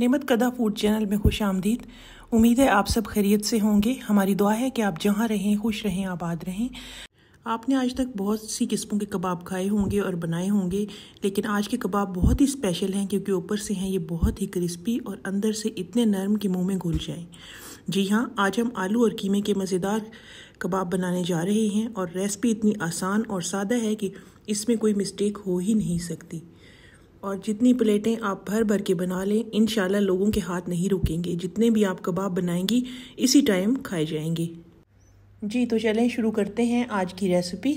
नमत कदा food channel में खुश आमदीद उम्मीद है आप सब खैरियत से होंगे हमारी दुआ है कि आप जहाँ रहें खुश रहें आबाद रहें आपने आज तक बहुत सी किस्मों के कबाब खाए होंगे और बनाए होंगे लेकिन आज के कबाब बहुत ही स्पेशल हैं क्योंकि ऊपर से हैं ये बहुत ही क्रिस्पी और अंदर से इतने नरम के मुंह में घुल जाए जी हाँ आज हम आलू और कीमे के मज़ेदार कबाब बनाने जा रहे हैं और रेसिपी इतनी आसान और सादा है कि इसमें कोई मिस्टेक हो ही नहीं सकती और जितनी प्लेटें आप भर भर के बना लें इन लोगों के हाथ नहीं रुकेंगे जितने भी आप कबाब बनाएंगी इसी टाइम खाए जाएंगे जी तो चलें शुरू करते हैं आज की रेसिपी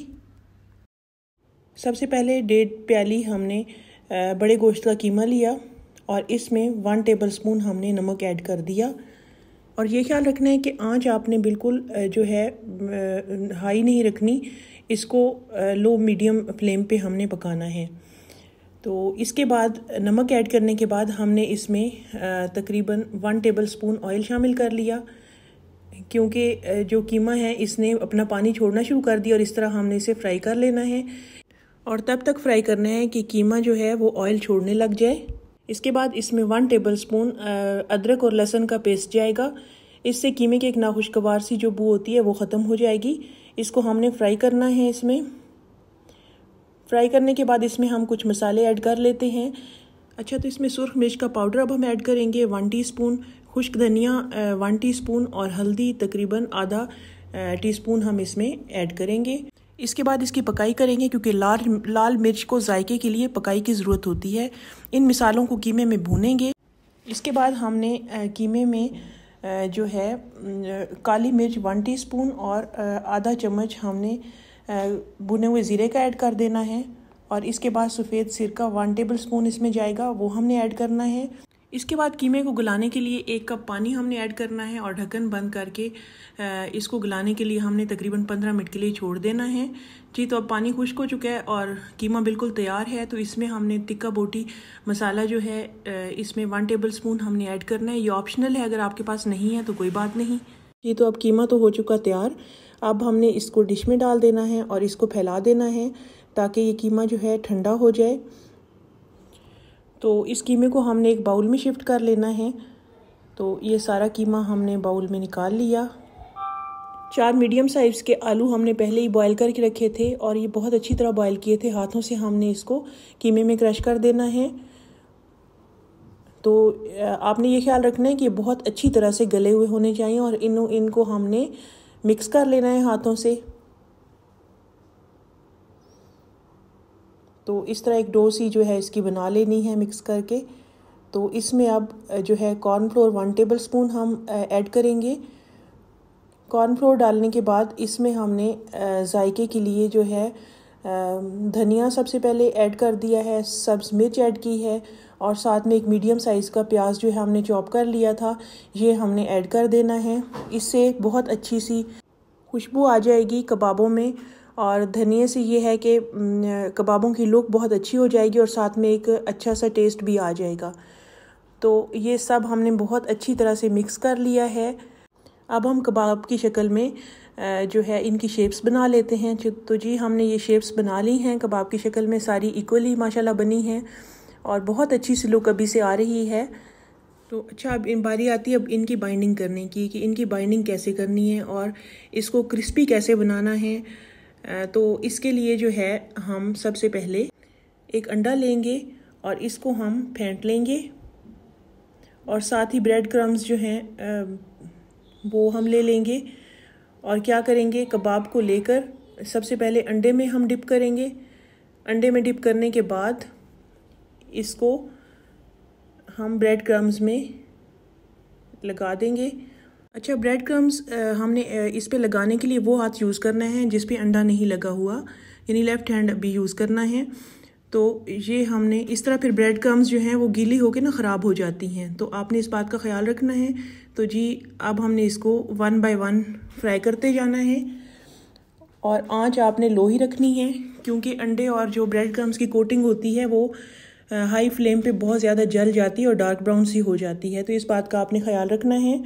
सबसे पहले डेढ़ प्याली हमने बड़े गोश्त का कीमा लिया और इसमें वन टेबल स्पून हमने नमक ऐड कर दिया और ये ख्याल रखना है कि आँच आपने बिल्कुल जो है हाई नहीं रखनी इसको लो मीडियम फ्लेम पे हमने पकाना है तो इसके बाद नमक ऐड करने के बाद हमने इसमें तकरीबन वन टेबल स्पून ऑयल शामिल कर लिया क्योंकि जो कीमा है इसने अपना पानी छोड़ना शुरू कर दिया और इस तरह हमने इसे फ्राई कर लेना है और तब तक फ्राई करना है कि कीमा जो है वो ऑयल छोड़ने लग जाए इसके बाद इसमें वन टेबल स्पून अदरक और लहसुन का पेस्ट जाएगा इससे कीमे की एक नाखुशगवार सी जो बू होती है वो ख़त्म हो जाएगी इसको हमने फ्राई करना है इसमें फ्राई करने के बाद इसमें हम कुछ मसाले ऐड कर लेते हैं अच्छा तो इसमें सुरख मिर्च का पाउडर अब हम ऐड करेंगे वन टीस्पून खुश्क धनिया वन टीस्पून और हल्दी तकरीबन आधा टीस्पून हम इसमें ऐड करेंगे इसके बाद इसकी पकाई करेंगे क्योंकि लाल लाल मिर्च को जायके के लिए पकाई की ज़रूरत होती है इन मिसालों को कीमे में भूनेंगे इसके बाद हमने कीमे में जो है काली मिर्च वन टीस्पून और आधा चम्मच हमने बुने हुए ज़ीरे का ऐड कर देना है और इसके बाद सफ़ेद सिरका वन टेबल स्पून इसमें जाएगा वो हमने ऐड करना है इसके बाद कीमे को गलाने के लिए एक कप पानी हमने ऐड करना है और ढक्कन बंद करके इसको गलाने के लिए हमने तकरीबन पंद्रह मिनट के लिए छोड़ देना है जी तो अब पानी खुश्क हो चुका है और कीमा बिल्कुल तैयार है तो इसमें हमने तिक्का बोटी मसाला जो है इसमें वन टेबल स्पून हमने ऐड करना है ये ऑप्शनल है अगर आपके पास नहीं है तो कोई बात नहीं जी तो अब कीमा तो हो चुका तैयार अब हमने इसको डिश में डाल देना है और इसको फैला देना है ताकि ये कीमा जो है ठंडा हो जाए तो इस कीमे को हमने एक बाउल में शिफ्ट कर लेना है तो ये सारा कीमा हमने बाउल में निकाल लिया चार मीडियम साइज़ के आलू हमने पहले ही बॉईल करके रखे थे और ये बहुत अच्छी तरह बॉईल किए थे हाथों से हमने इसको कीमे में क्रश कर देना है तो आपने ये ख्याल रखना है कि बहुत अच्छी तरह से गले हुए होने चाहिए और इन इनको हमने मिक्स कर लेना है हाथों से तो इस तरह एक डोसी जो है इसकी बना लेनी है मिक्स करके तो इसमें अब जो है कॉर्नफ्लोर वन टेबल स्पून हम ऐड करेंगे कॉर्नफ्लोर डालने के बाद इसमें हमने जायके के लिए जो है धनिया सबसे पहले ऐड कर दिया है सब्ज़ मिर्च ऐड की है और साथ में एक मीडियम साइज़ का प्याज जो है हमने चॉप कर लिया था ये हमने ऐड कर देना है इससे बहुत अच्छी सी खुशबू आ जाएगी कबाबों में और धनिए से ये है कि कबाबों की लुक बहुत अच्छी हो जाएगी और साथ में एक अच्छा सा टेस्ट भी आ जाएगा तो ये सब हमने बहुत अच्छी तरह से मिक्स कर लिया है अब हम कबाब की शक्ल में जो है इनकी शेप्स बना लेते हैं तो जी हमने ये शेप्स बना ली हैं कबाब की शक्ल में सारी इक्वली माशाल्लाह बनी हैं और बहुत अच्छी लुक अभी से आ रही है तो अच्छा अब इन बारी आती है अब इनकी बाइंडिंग करने की कि इनकी बाइंडिंग कैसे करनी है और इसको क्रिस्पी कैसे बनाना है तो इसके लिए जो है हम सबसे पहले एक अंडा लेंगे और इसको हम फेंट लेंगे और साथ ही ब्रेड क्रम्स जो हैं वो हम ले लेंगे और क्या करेंगे कबाब को लेकर सबसे पहले अंडे में हम डिप करेंगे अंडे में डिप करने के बाद इसको हम ब्रेड क्रम्स में लगा देंगे अच्छा ब्रेड क्रम्स हमने इस पे लगाने के लिए वो हाथ यूज़ करना है जिस पे अंडा नहीं लगा हुआ यानी लेफ़्ट हैंड अभी यूज़ करना है तो ये हमने इस तरह फिर ब्रेड क्रम्स जो हैं वो गीली होकर ना ख़राब हो जाती हैं तो आपने इस बात का ख्याल रखना है तो जी अब हमने इसको वन बाय वन फ्राई करते जाना है और आँच आपने लो ही रखनी है क्योंकि अंडे और जो ब्रेड क्रम्स की कोटिंग होती है वो हाई फ्लेम पे बहुत ज़्यादा जल जाती है और डार्क ब्राउन सी हो जाती है तो इस बात का आपने ख्याल रखना है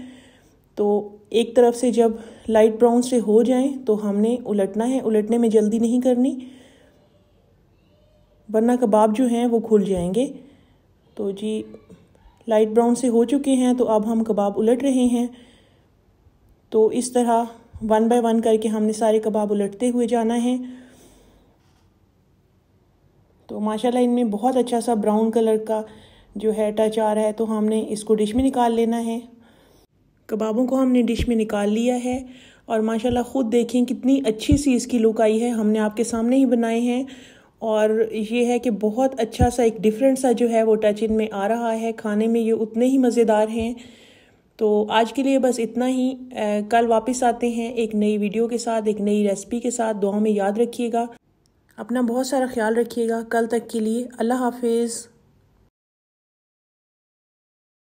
तो एक तरफ से जब लाइट ब्राउन से हो जाए तो हमने उलटना है उलटने में जल्दी नहीं करनी वरना कबाब जो हैं वो खुल जाएंगे तो जी लाइट ब्राउन से हो चुके हैं तो अब हम कबाब उलट रहे हैं तो इस तरह वन बाय वन करके हमने सारे कबाब उलटते हुए जाना है तो माशाल्लाह इनमें बहुत अच्छा सा ब्राउन कलर का जो है टच आ रहा है तो हमने इसको डिश में निकाल लेना है कबाबों को हमने डिश में निकाल लिया है और माशाल्लाह ख़ुद देखें कितनी अच्छी सी इसकी लुक आई है हमने आपके सामने ही बनाए हैं और ये है कि बहुत अच्छा सा एक डिफरेंट सा जो है वो टच इन में आ रहा है खाने में ये उतने ही मज़ेदार हैं तो आज के लिए बस इतना ही आ, कल वापस आते हैं एक नई वीडियो के साथ एक नई रेसिपी के साथ दुआ में याद रखिएगा अपना बहुत सारा ख्याल रखिएगा कल तक के लिए अल्लाह हाफिज़